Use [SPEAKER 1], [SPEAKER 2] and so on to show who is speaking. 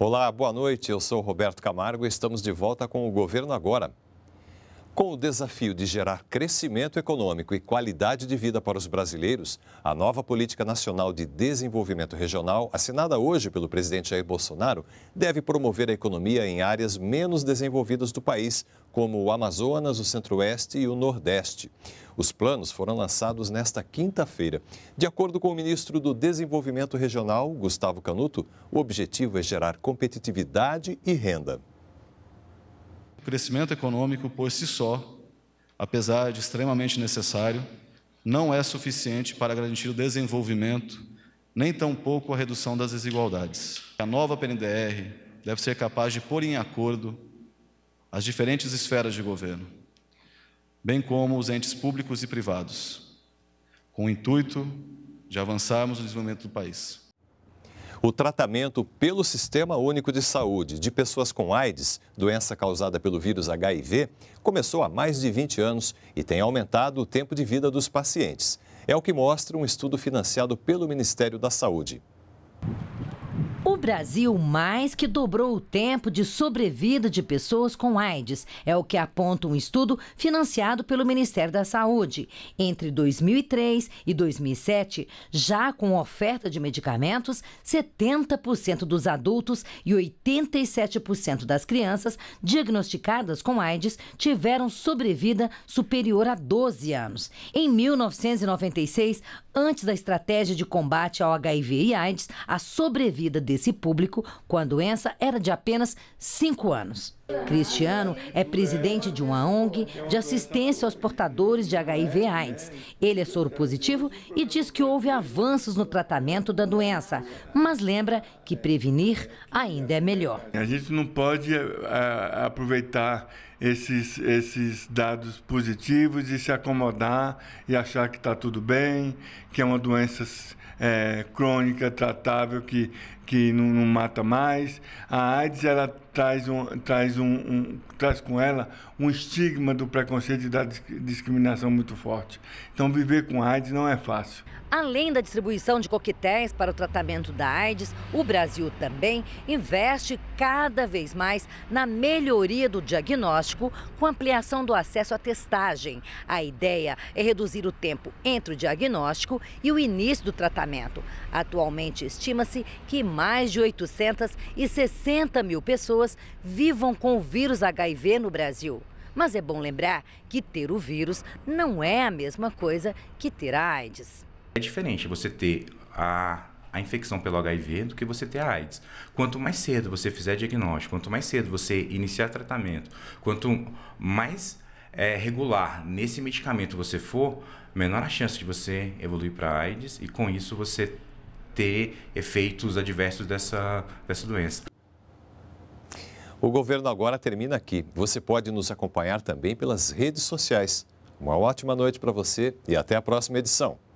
[SPEAKER 1] Olá, boa noite. Eu sou Roberto Camargo e estamos de volta com o Governo Agora. Com o desafio de gerar crescimento econômico e qualidade de vida para os brasileiros, a nova Política Nacional de Desenvolvimento Regional, assinada hoje pelo presidente Jair Bolsonaro, deve promover a economia em áreas menos desenvolvidas do país, como o Amazonas, o Centro-Oeste e o Nordeste. Os planos foram lançados nesta quinta-feira. De acordo com o ministro do Desenvolvimento Regional, Gustavo Canuto, o objetivo é gerar competitividade e renda
[SPEAKER 2] crescimento econômico por si só, apesar de extremamente necessário, não é suficiente para garantir o desenvolvimento, nem tampouco a redução das desigualdades. A nova PNDR deve ser capaz de pôr em acordo as diferentes esferas de governo, bem como os entes públicos e privados, com o intuito de avançarmos no desenvolvimento do país
[SPEAKER 1] o tratamento pelo Sistema Único de Saúde de pessoas com AIDS, doença causada pelo vírus HIV, começou há mais de 20 anos e tem aumentado o tempo de vida dos pacientes. É o que mostra um estudo financiado pelo Ministério da Saúde.
[SPEAKER 3] O Brasil mais que dobrou o tempo de sobrevida de pessoas com AIDS, é o que aponta um estudo financiado pelo Ministério da Saúde. Entre 2003 e 2007, já com oferta de medicamentos, 70% dos adultos e 87% das crianças diagnosticadas com AIDS tiveram sobrevida superior a 12 anos. Em 1996, antes da estratégia de combate ao HIV e AIDS, a sobrevida desse público quando doença era de apenas 5 anos. Cristiano é presidente de uma ONG de assistência aos portadores de HIV/AIDS. Ele é soro positivo e diz que houve avanços no tratamento da doença, mas lembra que prevenir ainda é melhor.
[SPEAKER 4] A gente não pode a, eh, eh, aproveitar esses, esses dados positivos e se acomodar e achar que está tudo bem, que é uma doença é, crônica, tratável, que, que não, não mata mais. A AIDS, ela traz, um, traz, um, um, traz com ela um estigma do preconceito e da discriminação muito forte. Então, viver com AIDS não é fácil.
[SPEAKER 3] Além da distribuição de coquetéis para o tratamento da AIDS, o Brasil também investe cada vez mais na melhoria do diagnóstico com ampliação do acesso à testagem. A ideia é reduzir o tempo entre o diagnóstico e o início do tratamento. Atualmente, estima-se que mais de 860 mil pessoas pessoas vivam com o vírus HIV no Brasil. Mas é bom lembrar que ter o vírus não é a mesma coisa que ter a AIDS.
[SPEAKER 5] É diferente você ter a, a infecção pelo HIV do que você ter a AIDS. Quanto mais cedo você fizer diagnóstico, quanto mais cedo você iniciar tratamento, quanto mais é, regular nesse medicamento você for, menor a chance de você evoluir para AIDS e com isso você ter efeitos adversos dessa, dessa doença. O governo agora termina aqui. Você
[SPEAKER 1] pode nos acompanhar também pelas redes sociais. Uma ótima noite para você e até a próxima edição.